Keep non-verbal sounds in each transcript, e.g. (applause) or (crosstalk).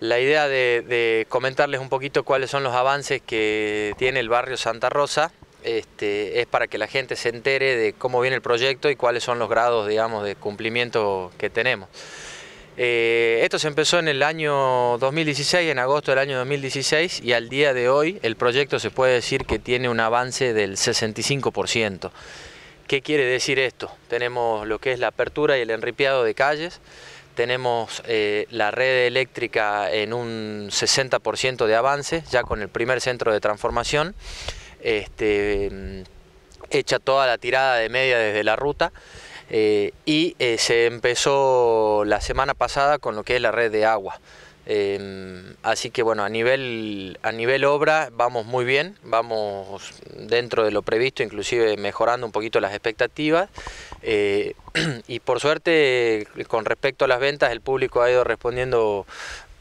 La idea de, comentarles un poquito cuáles son los avances que tiene el barrio Santa Rosa este, es para que la gente se entere de cómo viene el proyecto y cuáles son los grados digamos, de cumplimiento que tenemos. Eh, esto se empezó en el año 2016, en agosto del año 2016, y al día de hoy el proyecto se puede decir que tiene un avance del 65%. ¿Qué quiere decir esto? Tenemos lo que es la apertura y el enripiado de calles, tenemos eh, la red eléctrica en un 60% de avance, ya con el primer centro de transformación, este, mm, hecha toda la tirada de media desde la ruta. Eh, y eh, se empezó la semana pasada con lo que es la red de agua. Em, así que bueno, a nivel, a nivel obra vamos muy bien, vamos dentro de lo previsto, inclusive mejorando un poquito las expectativas. Eh, (clears throat) y por suerte, con respecto a las ventas, el público ha ido respondiendo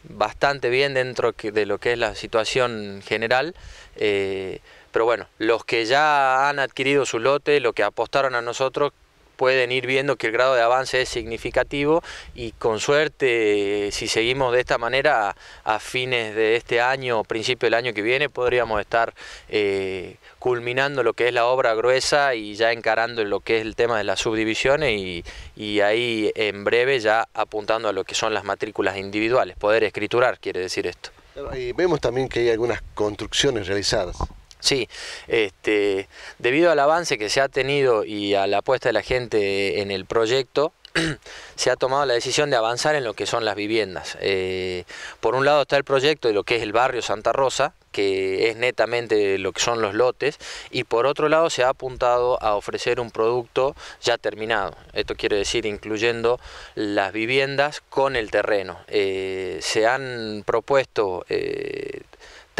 bastante bien dentro de lo que es la situación general. Eh, pero bueno, los que ya han adquirido su lote, los que apostaron a nosotros, pueden ir viendo que el grado de avance es significativo y con suerte, si seguimos de esta manera, a fines de este año o principio del año que viene, podríamos estar eh, culminando lo que es la obra gruesa y ya encarando lo que es el tema de las subdivisiones y, y ahí en breve ya apuntando a lo que son las matrículas individuales, poder escriturar quiere decir esto. Y vemos también que hay algunas construcciones realizadas. Sí, este, debido al avance que se ha tenido y a la apuesta de la gente en el proyecto, (clears throat) se ha tomado la decisión de avanzar en lo que son las viviendas. Eh, por un lado está el proyecto de lo que es el barrio Santa Rosa, que es netamente lo que son los lotes, y por otro lado se ha apuntado a ofrecer un producto ya terminado. Esto quiere decir incluyendo las viviendas con el terreno. Eh, se han propuesto eh,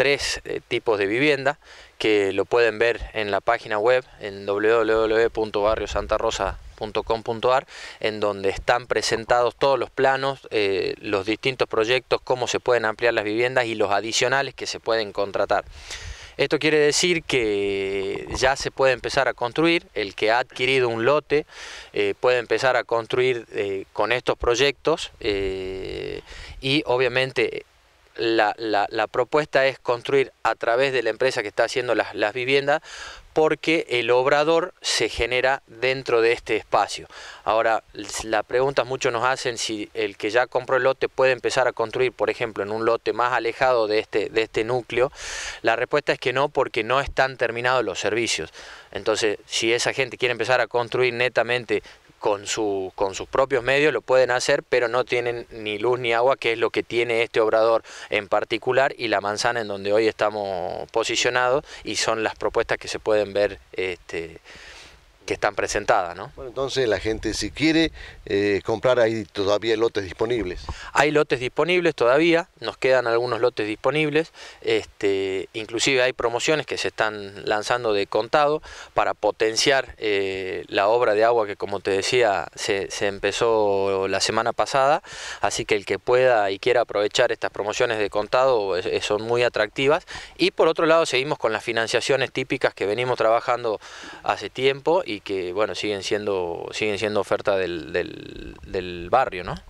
tres eh, tipos de vivienda que lo pueden ver en la página web en www.barriosantarosa.com.ar en donde están presentados todos los planos, eh, los distintos proyectos, cómo se pueden ampliar las viviendas y los adicionales que se pueden contratar. Esto quiere decir que ya se puede empezar a construir, el que ha adquirido un lote eh, puede empezar a construir con estos proyectos y obviamente la, propuesta es construir a través de la empresa que está haciendo las, viviendas, porque el obrador se genera dentro de este espacio. Ahora, la pregunta muchos nos hacen si el que ya compró el lote puede empezar a construir, por ejemplo, en un lote más alejado de este, de este núcleo. La respuesta es que no, porque no están terminados los servicios. Entonces, si esa gente quiere empezar a construir netamente con, con sus propios medios lo pueden hacer, pero no tienen ni luz ni agua, que es lo que tiene este obrador en particular y la manzana en donde hoy estamos posicionados y son las propuestas que se pueden ver este, que están presentadas. ¿no? Bueno, entonces la gente si quiere eh, comprar, hay todavía lotes disponibles. Hay lotes disponibles todavía, nos quedan algunos lotes disponibles, este, inclusive hay promociones que se están lanzando de contado para potenciar eh, la obra de agua que como te decía se, empezó la semana pasada, así que el que pueda y quiera aprovechar estas promociones de contado son muy atractivas y por otro lado seguimos con las financiaciones típicas que venimos trabajando hace tiempo y que bueno siguen siendo siguen siendo oferta del, del, del barrio, ¿no?